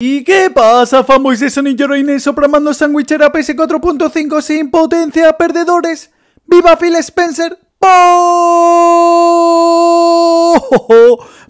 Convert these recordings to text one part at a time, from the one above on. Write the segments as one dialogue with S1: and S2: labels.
S1: ¿Y qué pasa, fanboys de Sonic Heroine Sandwich sandwichera PS4.5 sin potencia, perdedores? ¡Viva Phil Spencer!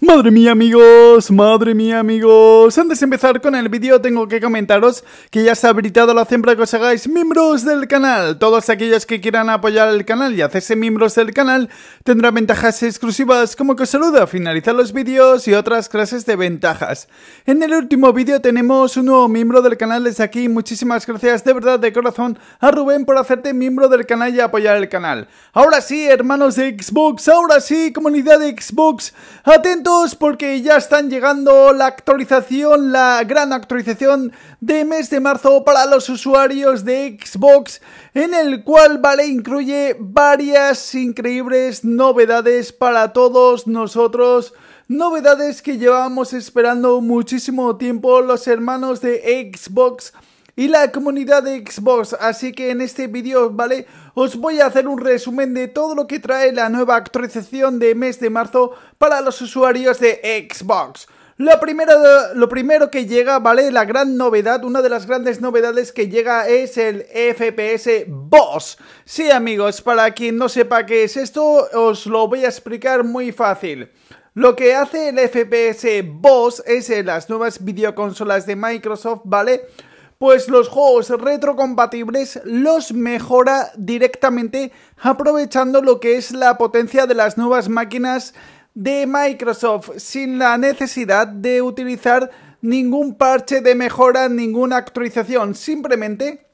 S1: Madre mía amigos, madre mía amigos Antes de empezar con el vídeo tengo que comentaros que ya se ha habilitado la opción que os hagáis miembros del canal Todos aquellos que quieran apoyar el canal y hacerse miembros del canal Tendrán ventajas exclusivas como que os saluda, finalizar los vídeos y otras clases de ventajas En el último vídeo tenemos un nuevo miembro del canal desde aquí Muchísimas gracias de verdad de corazón a Rubén por hacerte miembro del canal y apoyar el canal Ahora sí hermanos de Xbox, ahora sí comunidad de Xbox Atentos porque ya están llegando la actualización, la gran actualización de mes de marzo para los usuarios de Xbox, en el cual, vale, incluye varias increíbles novedades para todos nosotros. Novedades que llevamos esperando muchísimo tiempo los hermanos de Xbox y la comunidad de Xbox, así que en este vídeo, ¿vale? Os voy a hacer un resumen de todo lo que trae la nueva actualización de mes de marzo para los usuarios de Xbox. Lo primero, lo primero que llega, ¿vale? La gran novedad, una de las grandes novedades que llega es el FPS Boss. Sí, amigos, para quien no sepa qué es esto, os lo voy a explicar muy fácil. Lo que hace el FPS Boss es en las nuevas videoconsolas de Microsoft, ¿vale? vale pues los juegos retrocompatibles los mejora directamente aprovechando lo que es la potencia de las nuevas máquinas de Microsoft sin la necesidad de utilizar ningún parche de mejora, ninguna actualización, simplemente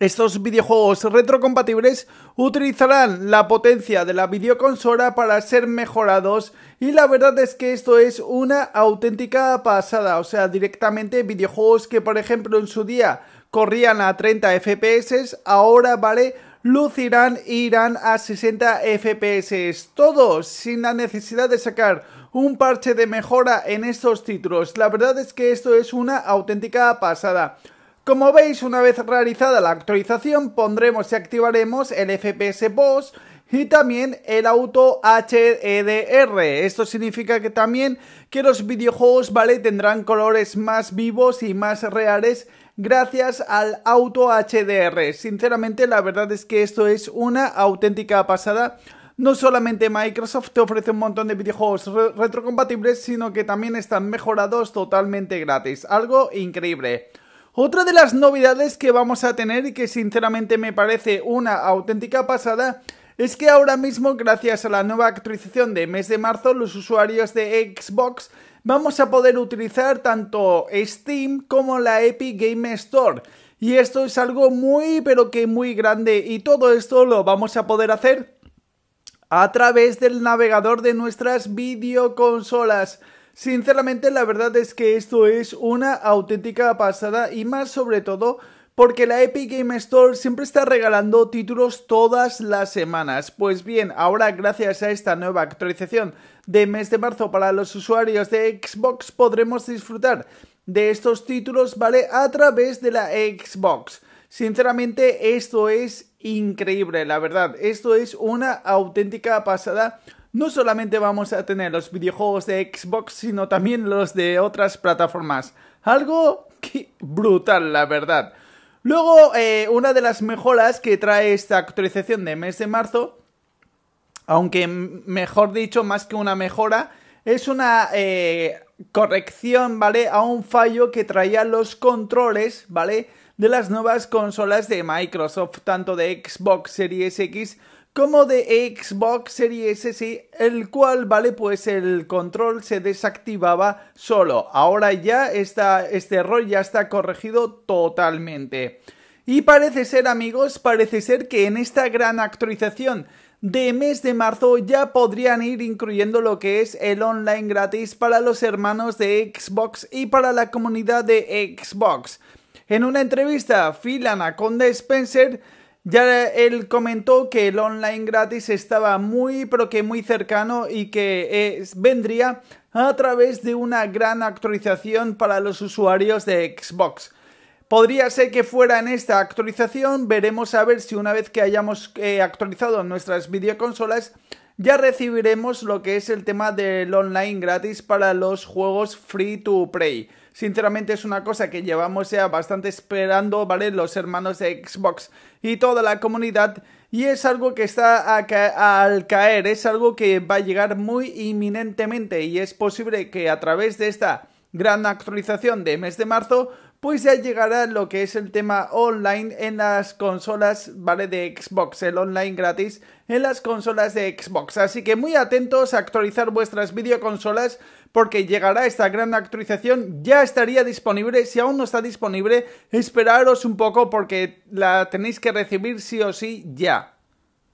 S1: estos videojuegos retrocompatibles utilizarán la potencia de la videoconsola para ser mejorados y la verdad es que esto es una auténtica pasada, o sea, directamente videojuegos que por ejemplo en su día corrían a 30 FPS, ahora vale lucirán e irán a 60 FPS, todos sin la necesidad de sacar un parche de mejora en estos títulos. La verdad es que esto es una auténtica pasada. Como veis, una vez realizada la actualización, pondremos y activaremos el FPS Boss y también el auto HDR. E esto significa que también que los videojuegos, ¿vale? Tendrán colores más vivos y más reales gracias al auto HDR. E Sinceramente, la verdad es que esto es una auténtica pasada. No solamente Microsoft te ofrece un montón de videojuegos retrocompatibles, sino que también están mejorados totalmente gratis. Algo increíble. Otra de las novedades que vamos a tener y que sinceramente me parece una auténtica pasada es que ahora mismo, gracias a la nueva actualización de mes de marzo, los usuarios de Xbox vamos a poder utilizar tanto Steam como la Epic Game Store. Y esto es algo muy, pero que muy grande. Y todo esto lo vamos a poder hacer a través del navegador de nuestras videoconsolas. Sinceramente, la verdad es que esto es una auténtica pasada y más sobre todo porque la Epic Game Store siempre está regalando títulos todas las semanas. Pues bien, ahora gracias a esta nueva actualización de mes de marzo para los usuarios de Xbox podremos disfrutar de estos títulos, ¿vale? A través de la Xbox. Sinceramente, esto es increíble, la verdad. Esto es una auténtica pasada. No solamente vamos a tener los videojuegos de Xbox, sino también los de otras plataformas. Algo que brutal, la verdad. Luego, eh, una de las mejoras que trae esta actualización de mes de marzo, aunque mejor dicho, más que una mejora, es una eh, corrección, ¿vale? A un fallo que traía los controles, ¿vale? de las nuevas consolas de Microsoft, tanto de Xbox Series X como de Xbox Series S, el cual, vale, pues el control se desactivaba solo. Ahora ya está, este error ya está corregido totalmente. Y parece ser, amigos, parece ser que en esta gran actualización de mes de marzo ya podrían ir incluyendo lo que es el online gratis para los hermanos de Xbox y para la comunidad de Xbox. En una entrevista filana con The Spencer, ya él comentó que el online gratis estaba muy, pero que muy cercano y que vendría a través de una gran actualización para los usuarios de Xbox. Podría ser que fuera en esta actualización, veremos a ver si una vez que hayamos eh, actualizado nuestras videoconsolas, ya recibiremos lo que es el tema del online gratis para los juegos free to play. Sinceramente es una cosa que llevamos ya bastante esperando, ¿vale? Los hermanos de Xbox y toda la comunidad. Y es algo que está al caer, es algo que va a llegar muy inminentemente y es posible que a través de esta gran actualización de mes de marzo pues ya llegará lo que es el tema online en las consolas, ¿vale? De Xbox, el online gratis en las consolas de Xbox. Así que muy atentos a actualizar vuestras videoconsolas porque llegará esta gran actualización, ya estaría disponible, si aún no está disponible, esperaros un poco porque la tenéis que recibir sí o sí ya.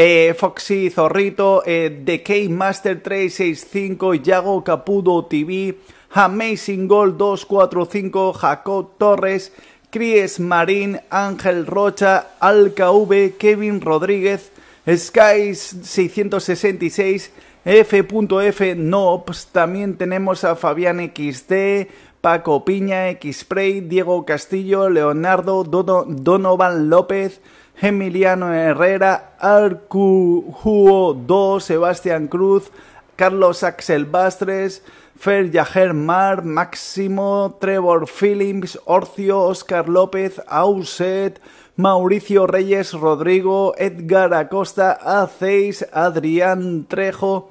S1: eh, Foxy Zorrito, eh, The K-Master 365, Yago Capudo TV, Amazing Gold 245, Jacob Torres, Cries Marín, Ángel Rocha, Alka V, Kevin Rodríguez, Skies 666, F.F. Noobs, también tenemos a Fabián XD, Paco Piña, Xpray, Diego Castillo, Leonardo, Donovan López, Emiliano Herrera, Arcujuo 2, Sebastián Cruz, Carlos Axel Bastres, Fer Yajer Mar, Máximo, Trevor Phillips, Orcio, Oscar López, Auset, Mauricio Reyes, Rodrigo, Edgar Acosta, Aceis, Adrián Trejo,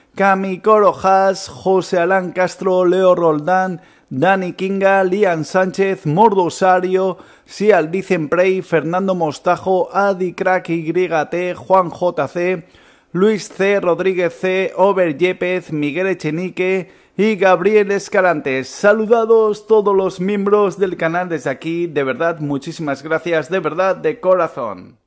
S1: Cami Corojas, José Alán Castro, Leo Roldán, Dani Kinga, Lian Sánchez, Mordosario, Sial Prey, Fernando Mostajo, Adi Crack YT, Juan JC, Luis C. Rodríguez C., Over Yepes, Miguel Echenique y Gabriel Escalantes. Saludados todos los miembros del canal desde aquí, de verdad, muchísimas gracias, de verdad, de corazón.